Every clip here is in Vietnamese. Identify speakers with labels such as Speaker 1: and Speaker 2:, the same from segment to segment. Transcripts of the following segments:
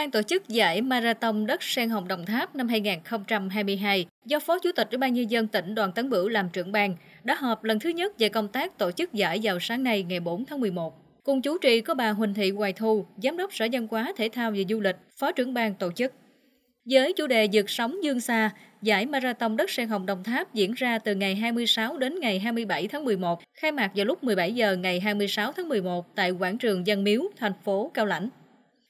Speaker 1: Ban tổ chức giải Marathon Đất Sen Hồng Đồng Tháp năm 2022 do Phó Chủ tịch Ủy ban Nhân dân tỉnh Đoàn Tấn Bửu làm trưởng ban đã họp lần thứ nhất về công tác tổ chức giải vào sáng nay ngày 4 tháng 11. Cùng chủ trì có bà Huỳnh Thị Hoài Thu, Giám đốc Sở Văn hóa Thể thao và Du lịch, Phó trưởng ban tổ chức. Với chủ đề Dược sống dương xa, giải Marathon Đất Sen Hồng Đồng Tháp diễn ra từ ngày 26 đến ngày 27 tháng 11, khai mạc vào lúc 17 giờ ngày 26 tháng 11 tại quảng trường dân Miếu, thành phố Cao Lãnh.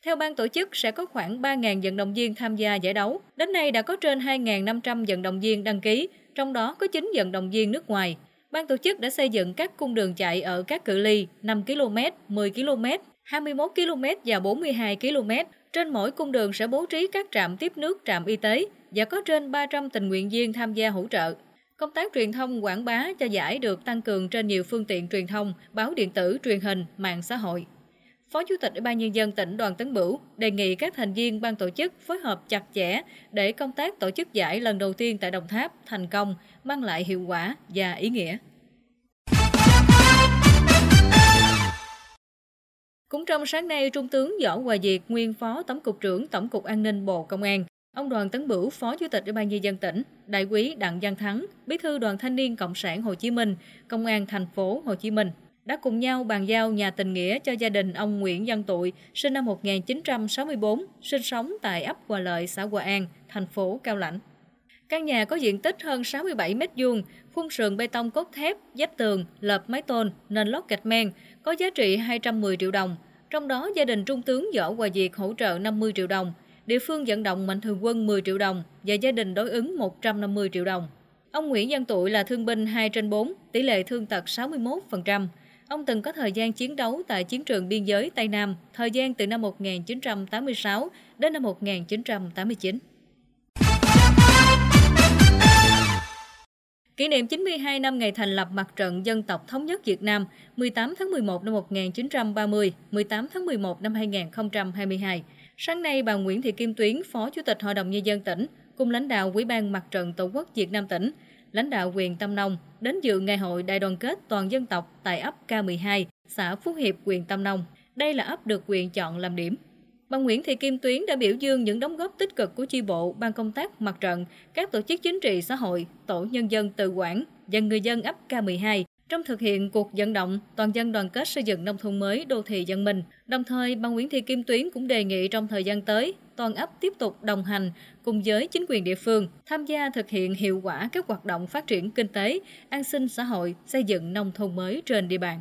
Speaker 1: Theo ban tổ chức sẽ có khoảng 3.000 vận động viên tham gia giải đấu. Đến nay đã có trên 2.500 vận động viên đăng ký, trong đó có 9 vận động viên nước ngoài. Ban tổ chức đã xây dựng các cung đường chạy ở các cự ly 5 km, 10 km, 21 km và 42 km. Trên mỗi cung đường sẽ bố trí các trạm tiếp nước, trạm y tế và có trên 300 tình nguyện viên tham gia hỗ trợ. Công tác truyền thông quảng bá cho giải được tăng cường trên nhiều phương tiện truyền thông, báo điện tử, truyền hình, mạng xã hội. Phó Chủ tịch Ủy ban Nhân dân tỉnh Đoàn Tấn Bửu đề nghị các thành viên ban tổ chức phối hợp chặt chẽ để công tác tổ chức giải lần đầu tiên tại Đồng Tháp thành công, mang lại hiệu quả và ý nghĩa. Cũng trong sáng nay, Trung tướng Võ Hòa Diệt, nguyên Phó Tổng cục trưởng Tổng cục An ninh Bộ Công an, ông Đoàn Tấn Bửu, Phó Chủ tịch Ủy ban nhân dân tỉnh, Đại quý Đặng Văn Thắng, Bí thư Đoàn Thanh niên Cộng sản Hồ Chí Minh, Công an thành phố Hồ Chí Minh đã cùng nhau bàn giao nhà tình nghĩa cho gia đình ông Nguyễn Văn Tụi, sinh năm 1964, sinh sống tại ấp Hòa Lợi, xã Hòa An, thành phố Cao Lãnh. Căn nhà có diện tích hơn 67 mét vuông, phun sườn bê tông cốt thép, dép tường, lợp mái tôn, nền lót gạch men, có giá trị 210 triệu đồng. Trong đó, gia đình Trung tướng Võ Hòa Diệt hỗ trợ 50 triệu đồng, địa phương vận động mạnh thường quân 10 triệu đồng và gia đình đối ứng 150 triệu đồng. Ông Nguyễn Văn Tụi là thương binh 2 trên 4, tỷ lệ thương tật 61%. Ông từng có thời gian chiến đấu tại chiến trường biên giới Tây Nam, thời gian từ năm 1986 đến năm 1989. Kỷ niệm 92 năm ngày thành lập Mặt trận Dân tộc Thống nhất Việt Nam 18 tháng 11 năm 1930, 18 tháng 11 năm 2022. Sáng nay, bà Nguyễn Thị Kim Tuyến, Phó Chủ tịch Hội đồng Nhân dân tỉnh, cùng lãnh đạo Ủy ban Mặt trận Tổ quốc Việt Nam tỉnh, lãnh đạo quyền Tâm Nông đến dự ngày hội đại đoàn kết toàn dân tộc tại ấp K12, xã Phú Hiệp, quyền Tâm Nông. Đây là ấp được quyền chọn làm điểm. Bà Nguyễn Thị Kim Tuyến đã biểu dương những đóng góp tích cực của chi bộ, ban công tác mặt trận, các tổ chức chính trị xã hội, tổ nhân dân tự quản và người dân ấp K12 trong thực hiện cuộc vận động toàn dân đoàn kết xây dựng nông thôn mới đô thị dân mình. Đồng thời, bà Nguyễn Thị Kim Tuyến cũng đề nghị trong thời gian tới, toàn ấp tiếp tục đồng hành cùng với chính quyền địa phương, tham gia thực hiện hiệu quả các hoạt động phát triển kinh tế, an sinh xã hội, xây dựng nông thôn mới trên địa bàn.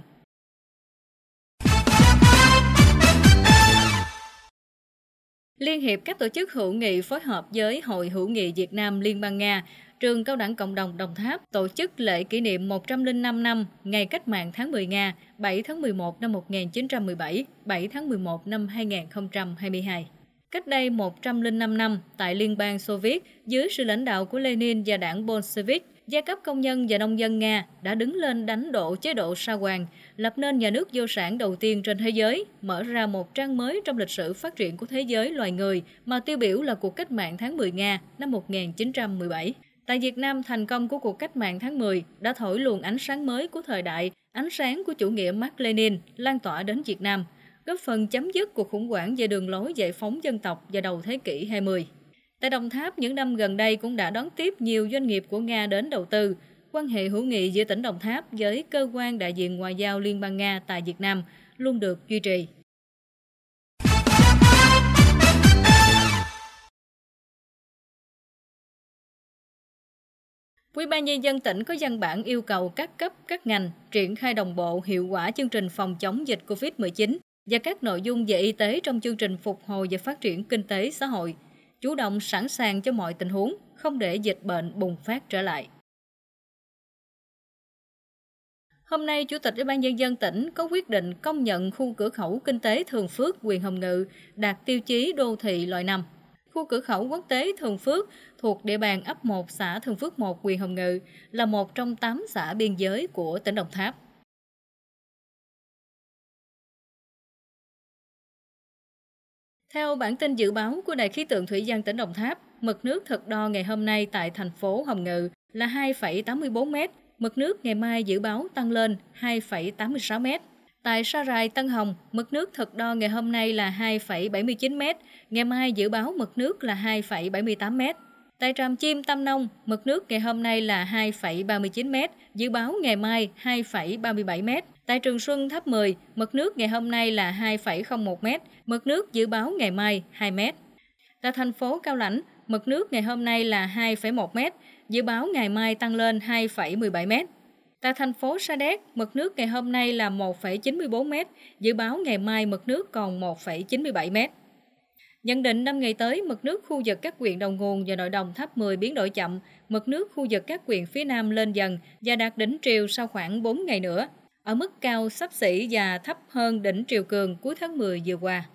Speaker 1: Liên hiệp các tổ chức hữu nghị phối hợp với Hội hữu nghị Việt Nam Liên bang Nga trường Cao đẳng Cộng đồng Đồng Tháp tổ chức lễ kỷ niệm 105 năm ngày cách mạng tháng 10 Nga 7 tháng 11 năm 1917, 7 tháng 11 năm 2022. Cách đây 105 năm, tại Liên bang Xô Viết, dưới sự lãnh đạo của Lenin và đảng Bolshevik, giai cấp công nhân và nông dân Nga đã đứng lên đánh đổ chế độ sa hoàng, lập nên nhà nước vô sản đầu tiên trên thế giới, mở ra một trang mới trong lịch sử phát triển của thế giới loài người mà tiêu biểu là cuộc cách mạng tháng 10 Nga năm 1917. Tại Việt Nam, thành công của cuộc cách mạng tháng 10 đã thổi luồng ánh sáng mới của thời đại, ánh sáng của chủ nghĩa Mark Lenin lan tỏa đến Việt Nam, góp phần chấm dứt cuộc khủng hoảng về đường lối giải phóng dân tộc vào đầu thế kỷ 20. Tại Đồng Tháp, những năm gần đây cũng đã đón tiếp nhiều doanh nghiệp của Nga đến đầu tư. Quan hệ hữu nghị giữa tỉnh Đồng Tháp với cơ quan đại diện ngoại giao Liên bang Nga tại Việt Nam luôn được duy trì. Ủy ban nhân dân tỉnh có văn bản yêu cầu các cấp, các ngành triển khai đồng bộ hiệu quả chương trình phòng chống dịch COVID-19 và các nội dung về y tế trong chương trình phục hồi và phát triển kinh tế xã hội, chủ động sẵn sàng cho mọi tình huống, không để dịch bệnh bùng phát trở lại. Hôm nay, Chủ tịch Ủy ban nhân dân tỉnh có quyết định công nhận khu cửa khẩu kinh tế Thường Phước, huyện Hồng Ngự đạt tiêu chí đô thị loại 5 của cửa khẩu quốc tế Thường Phước thuộc địa bàn ấp 1 xã Thường Phước 1, huyện Hồng Ngự là một trong 8 xã biên giới của tỉnh Đồng Tháp. Theo bản tin dự báo của Đài khí tượng Thủy văn tỉnh Đồng Tháp, mực nước thật đo ngày hôm nay tại thành phố Hồng Ngự là 2,84 m, mực nước ngày mai dự báo tăng lên 2,86 m. Tại Sa Rài, Tân Hồng, mực nước thực đo ngày hôm nay là 2,79m, ngày mai dự báo mực nước là 2,78m. Tại Tràm Chim, Tam Nông, mực nước ngày hôm nay là 2,39m, dự báo ngày mai 2,37m. Tại Trường Xuân, Tháp 10, mực nước ngày hôm nay là 2,01m, mực nước dự báo ngày mai 2m. Tại thành phố Cao Lãnh, mực nước ngày hôm nay là 2,1m, dự báo ngày mai tăng lên 2,17m. Tại thành phố Sa Đéc, mực nước ngày hôm nay là 1,94 m, dự báo ngày mai mực nước còn 1,97 m. Nhận định năm ngày tới, mực nước khu vực các quyện đầu nguồn và nội đồng tháp 10 biến đổi chậm, mực nước khu vực các quyện phía Nam lên dần và đạt đỉnh triều sau khoảng 4 ngày nữa, ở mức cao sắp xỉ và thấp hơn đỉnh triều cường cuối tháng 10 vừa qua.